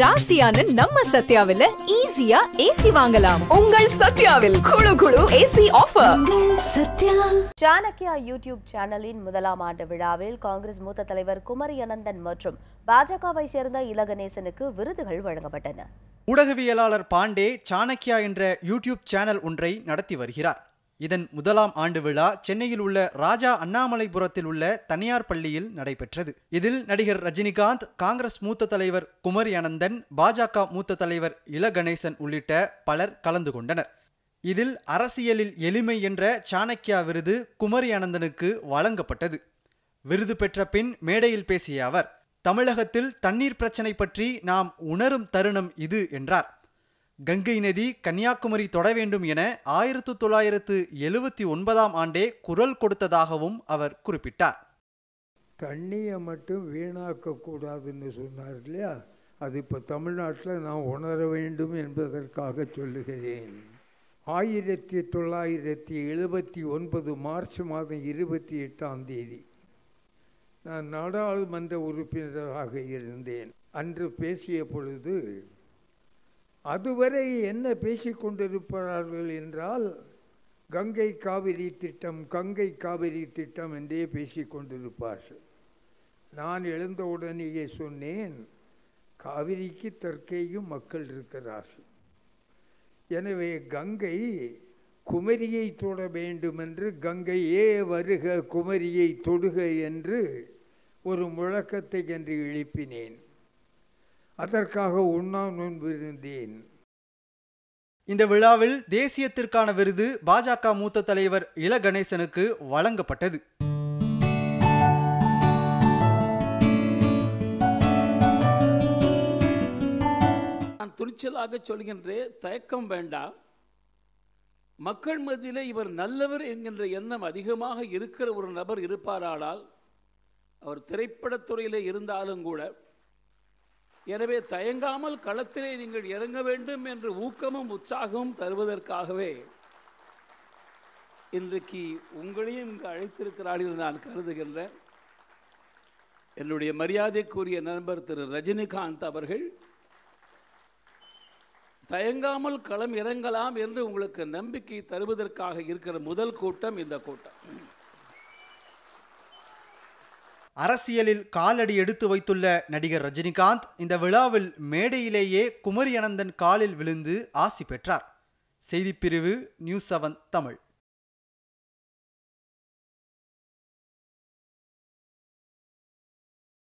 நம்ம சத்யாவில ஈஸியா ஏசி வாங்கலாம் உங்கள் சத்யாவில் குழு குழு ஏசி ஆஃபர் சாணக்கியா யூடியூப் சேனலின் முதலாம் ஆண்டு விழாவில் காங்கிரஸ் மூத்த தலைவர் குமரி அனந்தன் மற்றும் பாஜகவை சேர்ந்த இலகணேசனுக்கு விருதுகள் வழங்கப்பட்டன ஊடகவியலாளர் பாண்டே சாணக்கியா என்ற யூடியூப் சேனல் ஒன்றை நடத்தி வருகிறார் இதன் முதலாம் ஆண்டு விழா சென்னையில் உள்ள ராஜா அண்ணாமலைபுரத்தில் உள்ள தனியார் பள்ளியில் நடைபெற்றது இதில் நடிகர் ரஜினிகாந்த் காங்கிரஸ் மூத்த தலைவர் குமரி அனந்தன் பாஜக மூத்த தலைவர் இல கணேசன் உள்ளிட்ட பலர் கலந்து கொண்டனர் இதில் அரசியலில் எளிமை என்ற சாணக்கியா விருது குமரி அனந்தனுக்கு வழங்கப்பட்டது விருது பெற்ற பின் மேடையில் பேசிய அவர் தமிழகத்தில் தண்ணீர் பிரச்சனை பற்றி நாம் உணரும் தருணம் இது என்றார் கங்கை நதி கன்னியாகுமரி தொட வேண்டும் என ஆயிரத்து தொள்ளாயிரத்து எழுபத்தி ஒன்பதாம் ஆண்டே குரல் கொடுத்ததாகவும் அவர் குறிப்பிட்டார் தண்ணியை மட்டும் வீணாக்கக்கூடாதுன்னு சொன்னார் இல்லையா அது இப்போ தமிழ்நாட்டில் நான் உணர வேண்டும் என்பதற்காக சொல்லுகிறேன் ஆயிரத்தி தொள்ளாயிரத்தி எழுபத்தி ஒன்பது மார்ச் மாதம் இருபத்தி எட்டாம் தேதி நான் நாடாளுமன்ற உறுப்பினராக இருந்தேன் அன்று பேசிய பொழுது அதுவரை என்ன பேசிக்கொண்டிருப்பார்கள் என்றால் கங்கை காவிரி திட்டம் கங்கை காவிரி திட்டம் என்றே பேசிக்கொண்டிருப்பார்கள் நான் எழுந்தவுடனேயே சொன்னேன் காவிரிக்கு தற்கேயும் மக்கள் இருக்கிறார்கள் எனவே கங்கை குமரியை தொட வேண்டுமென்று கங்கையே வருக குமரியை தொடுக என்று ஒரு முழக்கத்தை என்று எழுப்பினேன் அதற்காக உண்ணா நோன்பிருந்தேன் இந்த விழாவில் தேசியத்திற்கான விருது பாஜக மூத்த தலைவர் இள கணேசனுக்கு வழங்கப்பட்டது நான் துணிச்சலாக சொல்கின்றேன் தயக்கம் வேண்டாம் மக்கள் மத்தியிலே இவர் நல்லவர் என்கின்ற எண்ணம் அதிகமாக இருக்கிற ஒரு நபர் இருப்பாரானால் அவர் திரைப்படத்துறையிலே இருந்தாலும் கூட எனவே தயங்காமல் களத்திலே நீங்கள் இறங்க வேண்டும் என்று ஊக்கமும் உற்சாகமும் தருவதற்காகவே இன்றைக்கு உங்களையும் இங்கு அழைத்திருக்கிறார்கள் நான் கருதுகின்றேன் என்னுடைய மரியாதைக்குரிய நண்பர் திரு ரஜினிகாந்த் அவர்கள் தயங்காமல் களம் இறங்கலாம் என்று உங்களுக்கு நம்பிக்கை தருவதற்காக இருக்கிற முதல் கூட்டம் இந்த கூட்டம் அரசியலில் காலடி எடுத்து வைத்துள்ள நடிகர் ரஜினிகாந்த் இந்த விழாவில் மேடையிலேயே குமரி அனந்தன் காலில் விழுந்து ஆசி பெற்றார் செய்திப்பிரிவு நியூஸ் செவன் தமிழ்